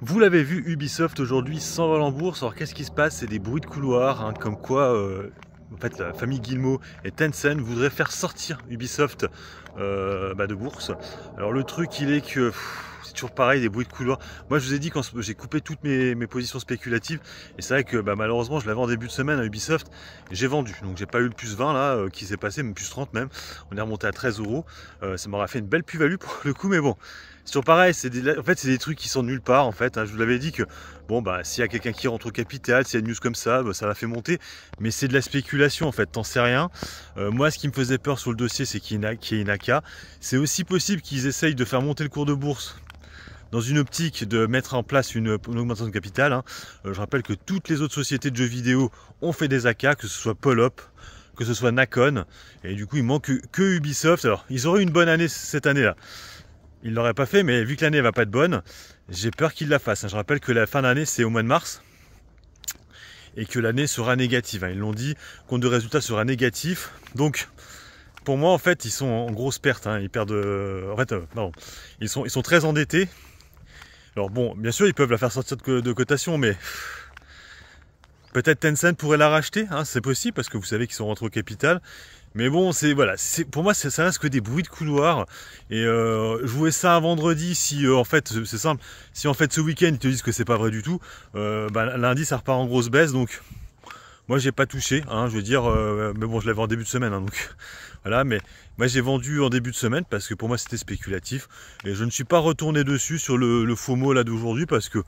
Vous l'avez vu, Ubisoft aujourd'hui s'envole en bourse. Alors qu'est-ce qui se passe C'est des bruits de couloir, hein, comme quoi euh, en fait, la famille Guillemot et Tencent voudraient faire sortir Ubisoft euh, bah, de bourse. Alors le truc, il est que pareil, des bruits de couloir. Moi, je vous ai dit quand j'ai coupé toutes mes, positions spéculatives, et c'est vrai que bah, malheureusement, je l'avais en début de semaine à Ubisoft, j'ai vendu. Donc, j'ai pas eu le plus 20 là, euh, qui s'est passé, même plus 30 même. On est remonté à 13 euros. Euh, ça m'aura fait une belle plus-value pour le coup, mais bon. Sur pareil, c'est en fait, c'est des trucs qui sont nulle part en fait. Hein. Je vous l'avais dit que bon bah s'il y a quelqu'un qui rentre au capital, s'il y a une news comme ça, bah, ça la fait monter. Mais c'est de la spéculation en fait, t'en sais rien. Euh, moi, ce qui me faisait peur sur le dossier, c'est qu'il y ait Inaka. C'est aussi possible qu'ils essayent de faire monter le cours de bourse dans une optique de mettre en place une, augmentation de capital. Hein. Euh, je rappelle que toutes les autres sociétés de jeux vidéo ont fait des AK, que ce soit Polop, que ce soit Nakon, et du coup il manque que Ubisoft. Alors ils auraient une bonne année cette année-là. Ils ne l'auraient pas fait, mais vu que l'année ne va pas être bonne, j'ai peur qu'ils la fassent. Hein. Je rappelle que la fin d'année c'est au mois de mars et que l'année sera négative. Hein. Ils l'ont dit, compte de résultat sera négatif. Donc, pour moi, en fait, ils sont en grosse perte. Ils perdent. Euh, en fait, euh, Ils sont, ils sont très endettés. Alors bon, bien sûr, ils peuvent la faire sortir de, cotation, mais peut-être Tencent pourrait la racheter, hein, c'est possible, parce que vous savez qu'ils sont rentrés au capital. Mais bon, c'est voilà, c'est pour moi ça, ça reste que des bruits de couloir. Et je euh, jouer ça un vendredi, si euh, en fait c'est simple, si en fait ce week-end ils te disent que c'est pas vrai du tout, euh, bah, lundi ça repart en grosse baisse, donc moi, j'ai pas touché, hein, je veux dire, euh, mais bon, je l'avais en début de semaine, hein, donc voilà. Mais moi, j'ai vendu en début de semaine parce que pour moi, c'était spéculatif et je ne suis pas retourné dessus sur le, faux mot là d'aujourd'hui parce que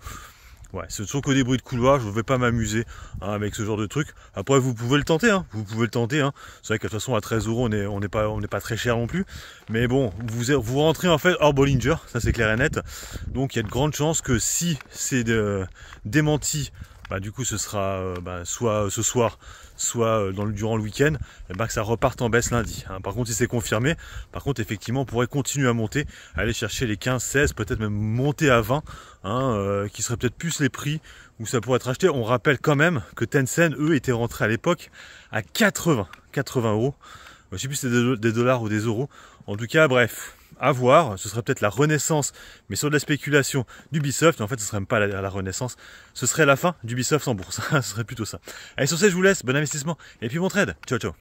ouais, ce ne sont que des bruits de couloir. Je ne vais pas m'amuser hein, avec ce genre de truc. Après, vous pouvez le tenter, vous pouvez le tenter. C'est vrai que façon, à 13 euros, on n'est pas, pas très cher non plus. Mais bon, vous, vous rentrez en fait hors Bollinger, ça c'est clair et net. Donc, il y a de grandes chances que si c'est euh, démenti bah, du coup ce sera euh, bah, soit euh, ce soir, soit euh, dans le, durant le week-end, eh ben, que ça reparte en baisse lundi. Hein. Par contre si c'est confirmé, par contre effectivement on pourrait continuer à monter, aller chercher les 15, 16, peut-être même monter à 20, hein, qui serait peut-être plus les prix où ça pourrait être acheté. On rappelle quand même que Tencent, eux, étaient rentrés à l'époque à 80, 80 euros. Je sais plus si c'est des dollars ou des euros. En tout cas, bref, à voir. Ce serait peut-être la renaissance, mais sur de la spéculation d'Ubisoft. En fait, ce serait même pas la, renaissance. Ce serait la fin d'Ubisoft en bourse. ce serait plutôt ça. Allez, sur ce, je vous laisse. Bon investissement. Et puis bon trade. Ciao, ciao.